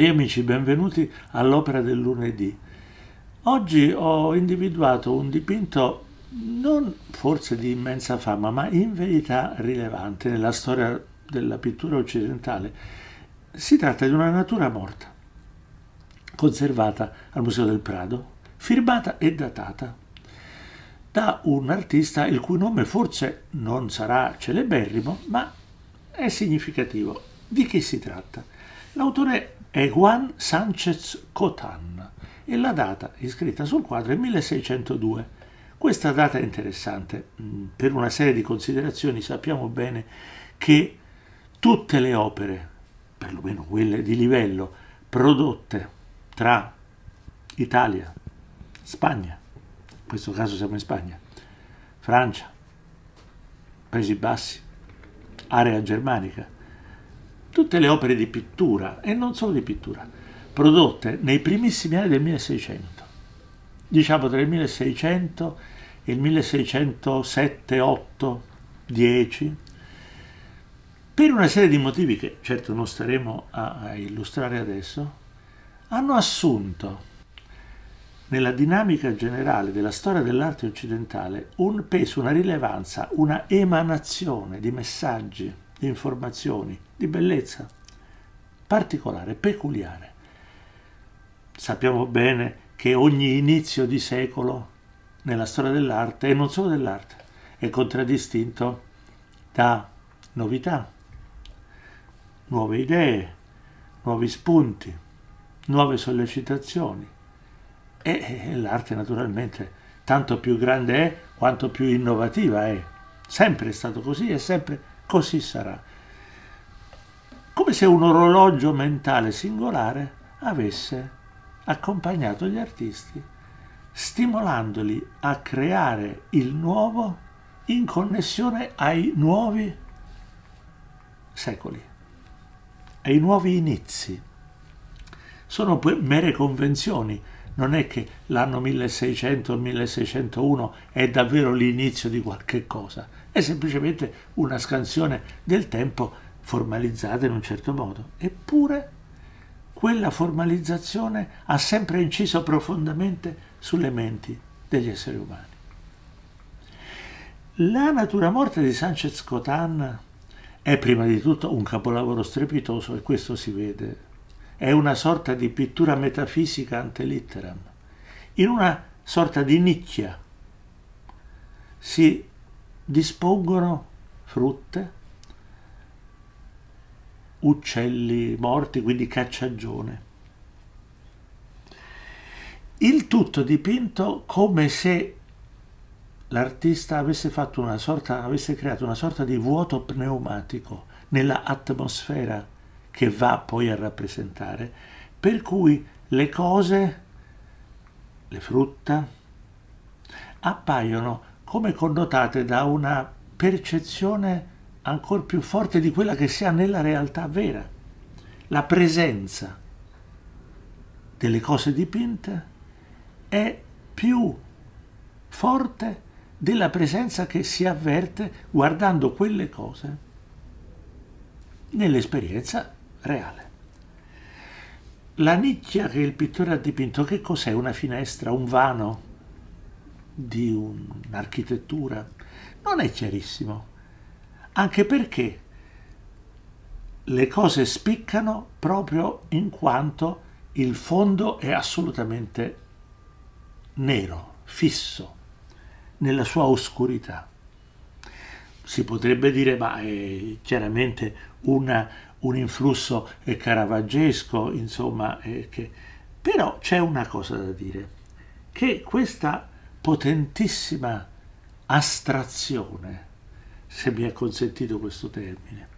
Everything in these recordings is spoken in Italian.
Cari amici, benvenuti all'opera del lunedì. Oggi ho individuato un dipinto non forse di immensa fama, ma in verità rilevante nella storia della pittura occidentale. Si tratta di una natura morta, conservata al Museo del Prado, firmata e datata da un artista il cui nome forse non sarà celeberrimo, ma è significativo. Di chi si tratta? L'autore è Juan Sánchez Cotán e la data iscritta sul quadro è 1602. Questa data è interessante mm, per una serie di considerazioni. Sappiamo bene che tutte le opere, perlomeno quelle di livello, prodotte tra Italia, Spagna, in questo caso siamo in Spagna, Francia, Paesi Bassi, area germanica, tutte le opere di pittura, e non solo di pittura, prodotte nei primissimi anni del 1600, diciamo tra il 1600 e il 1607, 8, 10, per una serie di motivi che certo non staremo a, illustrare adesso, hanno assunto nella dinamica generale della storia dell'arte occidentale un peso, una rilevanza, una emanazione di messaggi, di informazioni, di bellezza particolare, peculiare. Sappiamo bene che ogni inizio di secolo nella storia dell'arte, e non solo dell'arte, è contraddistinto da novità, nuove idee, nuovi spunti, nuove sollecitazioni. E l'arte naturalmente tanto più grande è quanto più innovativa è. Sempre è stato così e sempre così sarà come se un orologio mentale singolare avesse accompagnato gli artisti, stimolandoli a creare il nuovo in connessione ai nuovi secoli, ai nuovi inizi. Sono mere convenzioni, non è che l'anno 1600 o 1601 è davvero l'inizio di qualche cosa, è semplicemente una scansione del tempo formalizzata in un certo modo, eppure quella formalizzazione ha sempre inciso profondamente sulle menti degli esseri umani. La natura morte di Sanchez Cotan è prima di tutto un capolavoro strepitoso e questo si vede. È una sorta di pittura metafisica ante litteram, in una sorta di nicchia si dispongono frutte, uccelli morti, quindi cacciagione. Il tutto dipinto come se l'artista avesse, sorta, avesse creato una sorta di vuoto pneumatico nella atmosfera che va poi a rappresentare, per cui le cose, le frutta, appaiono come connotate da una percezione ancora più forte di quella che si ha nella realtà vera. La presenza delle cose dipinte è più forte della presenza che si avverte guardando quelle cose nell'esperienza reale. La nicchia che il pittore ha dipinto, che cos'è? Una finestra, un vano di un'architettura? Non è chiarissimo anche perché le cose spiccano proprio in quanto il fondo è assolutamente nero, fisso, nella sua oscurità. Si potrebbe dire, ma è chiaramente una, un influsso eh, caravaggesco, insomma, eh, che... però c'è una cosa da dire, che questa potentissima astrazione se mi è consentito questo termine,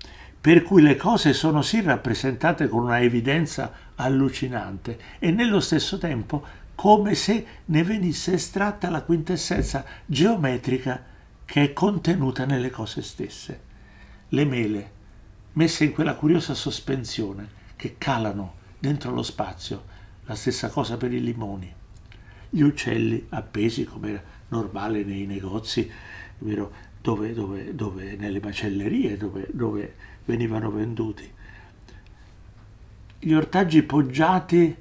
per cui le cose sono sì rappresentate con una evidenza allucinante e nello stesso tempo come se ne venisse estratta la quintessenza geometrica che è contenuta nelle cose stesse. Le mele, messe in quella curiosa sospensione, che calano dentro lo spazio, la stessa cosa per i limoni. Gli uccelli appesi come era normale nei negozi, vero, dove, dove, dove nelle macellerie dove, dove venivano venduti. Gli ortaggi poggiati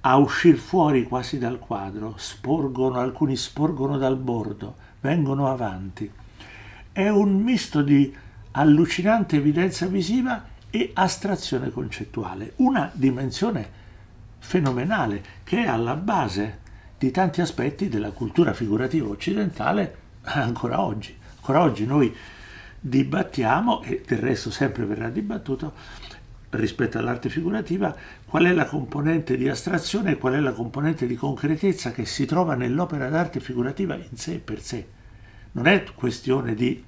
a uscire fuori quasi dal quadro, sporgono, alcuni sporgono dal bordo, vengono avanti. È un misto di allucinante evidenza visiva e astrazione concettuale, una dimensione fenomenale che è alla base di tanti aspetti della cultura figurativa occidentale ancora oggi. Ancora oggi noi dibattiamo, e del resto sempre verrà dibattuto, rispetto all'arte figurativa, qual è la componente di astrazione e qual è la componente di concretezza che si trova nell'opera d'arte figurativa in sé per sé. Non è questione di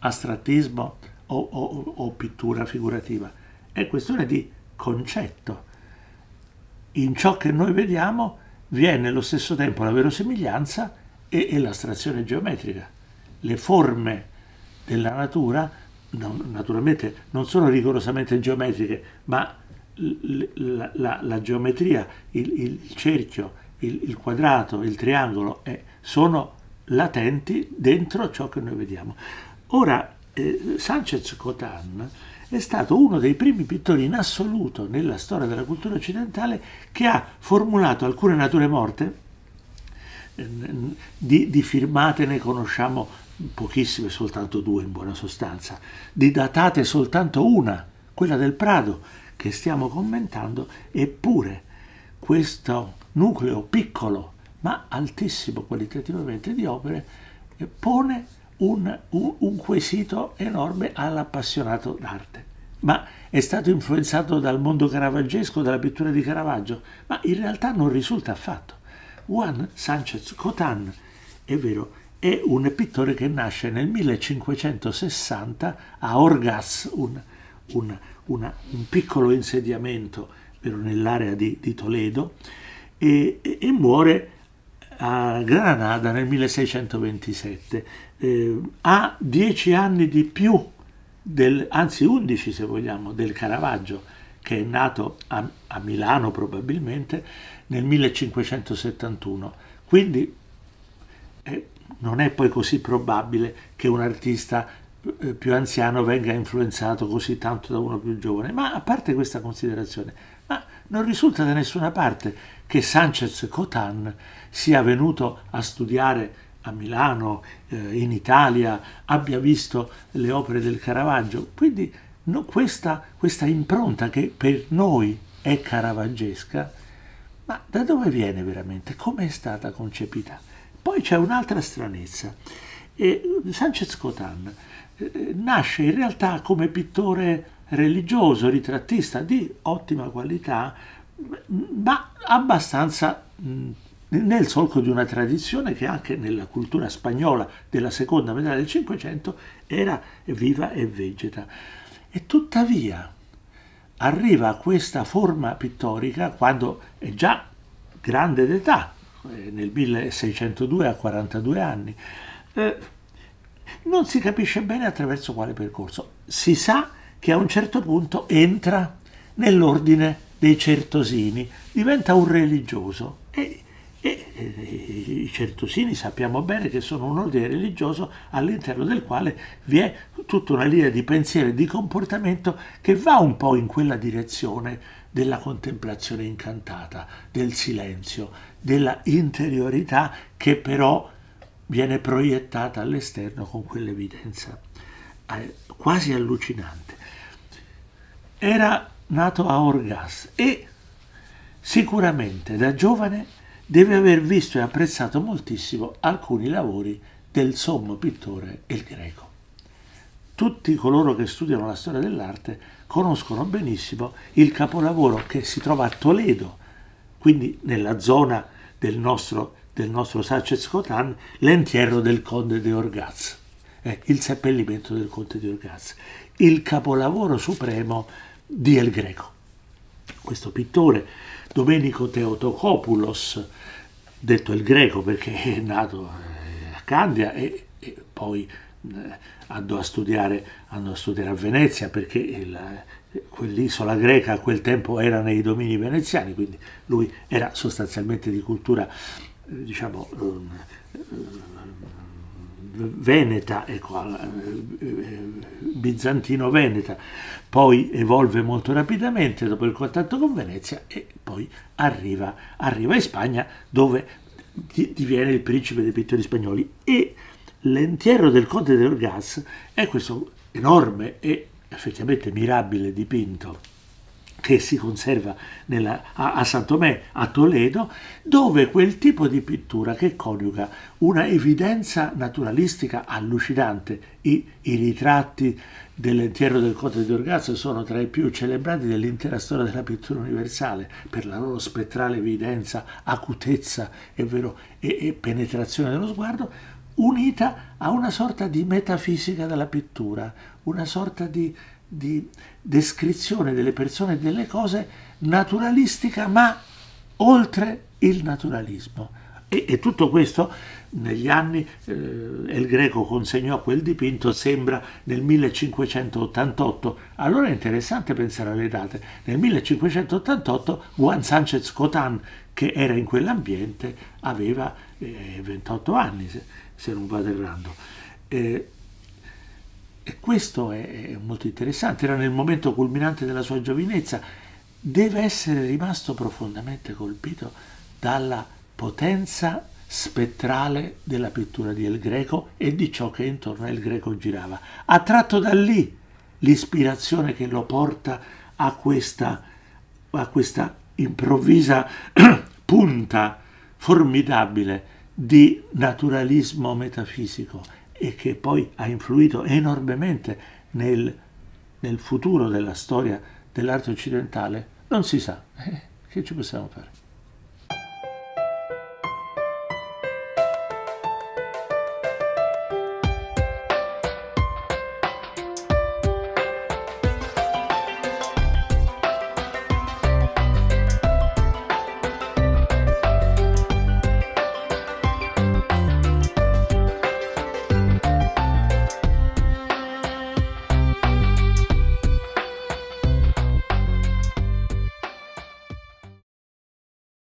astrattismo o, o, o pittura figurativa, è questione di concetto. In ciò che noi vediamo vi è nello stesso tempo la verosimiglianza e, e l'astrazione geometrica le forme della natura, naturalmente non sono rigorosamente geometriche, ma la, la, la geometria, il, il cerchio, il, il, quadrato, il triangolo eh, sono latenti dentro ciò che noi vediamo. Ora, eh, Sanchez Cotan è stato uno dei primi pittori in assoluto nella storia della cultura occidentale che ha formulato alcune nature morte, di, di firmate ne conosciamo pochissime, soltanto due in buona sostanza, di datate soltanto una, quella del Prado, che stiamo commentando, eppure questo nucleo piccolo ma altissimo qualitativamente di opere pone un, un, un quesito enorme all'appassionato d'arte. Ma è stato influenzato dal mondo caravaggesco, dalla pittura di Caravaggio? Ma in realtà non risulta affatto. Juan Sánchez Cotán, è vero, è un pittore che nasce nel 1560 a Orgaz, un, un, una, un piccolo insediamento nell'area di, di, Toledo, e, e, e, muore a Granada nel 1627. Eh, ha dieci anni di più, del, anzi undici se vogliamo, del Caravaggio, che è nato a, a Milano probabilmente, nel 1571. Quindi eh, non è poi così probabile che un artista eh, più anziano venga influenzato così tanto da uno più giovane. Ma a parte questa considerazione, ma non risulta da nessuna parte che Sanchez Cotan sia venuto a studiare a Milano, eh, in Italia, abbia visto le opere del Caravaggio. Quindi no, questa, questa impronta che per noi è caravaggesca, ma da dove viene veramente? Come è stata concepita? Poi c'è un'altra stranezza. E eh, Sanchez Cotan eh, eh, nasce in realtà come pittore religioso, ritrattista di ottima qualità, ma abbastanza nel solco di una tradizione che anche nella cultura spagnola della seconda metà del Cinquecento era viva e vegeta. E tuttavia arriva a questa forma pittorica quando è già grande d'età, eh, nel 1602 a 42 anni. Eh, non si capisce bene attraverso quale percorso. Si sa che a un certo punto entra nell'ordine dei certosini, diventa un religioso e e eh, i certosini sappiamo bene che sono un ordine religioso all'interno del quale vi è tutta una linea di pensiero e di comportamento che va un po' in quella direzione della contemplazione incantata, del silenzio, della interiorità che però viene proiettata all'esterno con quell'evidenza eh, quasi allucinante. Era nato a Orgas e sicuramente da giovane deve aver visto e apprezzato moltissimo alcuni lavori del sommo pittore El Greco. Tutti coloro che studiano la storia dell'arte conoscono benissimo il capolavoro che si trova a Toledo, quindi nella zona del nostro, del nostro Sachez Cotan, l'entierro del conte de Orgaz, eh, il seppellimento del conte di Orgaz, il capolavoro supremo di El Greco questo pittore, Domenico Teotocopoulos, detto il greco perché è nato a Candia e, e poi eh, andò a studiare, andò a studiare a Venezia perché il, quell'isola greca a quel tempo era nei domini veneziani, quindi lui era sostanzialmente di cultura eh, diciamo ehm, ehm, veneta, ecco, eh, bizantino-veneta, poi evolve molto rapidamente dopo il contatto con Venezia e poi arriva, arriva in Spagna dove diviene il principe dei pittori spagnoli e l'entiero del Conte del Gas è questo enorme e effettivamente mirabile dipinto che si conserva nella, a, a San a Toledo, dove quel tipo di pittura che coniuga una evidenza naturalistica allucinante, i, i ritratti dell'entiero del Conte di Orgazzo sono tra i più celebrati dell'intera storia della pittura universale, per la loro spettrale evidenza, acutezza vero, e, e penetrazione dello sguardo, unita a una sorta di metafisica della pittura, una sorta di di descrizione delle persone e delle cose naturalistica, ma oltre il naturalismo. E, e tutto questo negli anni eh, El Greco consegnò quel dipinto, sembra nel 1588. Allora è interessante pensare alle date. Nel 1588 Juan Sánchez Cotán, che era in quell'ambiente, aveva eh, 28 anni, se, se non vado errando. Eh, e questo è molto interessante, era nel momento culminante della sua giovinezza, deve essere rimasto profondamente colpito dalla potenza spettrale della pittura di El Greco e di ciò che intorno a El Greco girava. Ha tratto da lì l'ispirazione che lo porta a questa, a questa improvvisa punta formidabile di naturalismo metafisico e che poi ha influito enormemente nel, nel futuro della storia dell'arte occidentale, non si sa. Eh, che ci possiamo fare?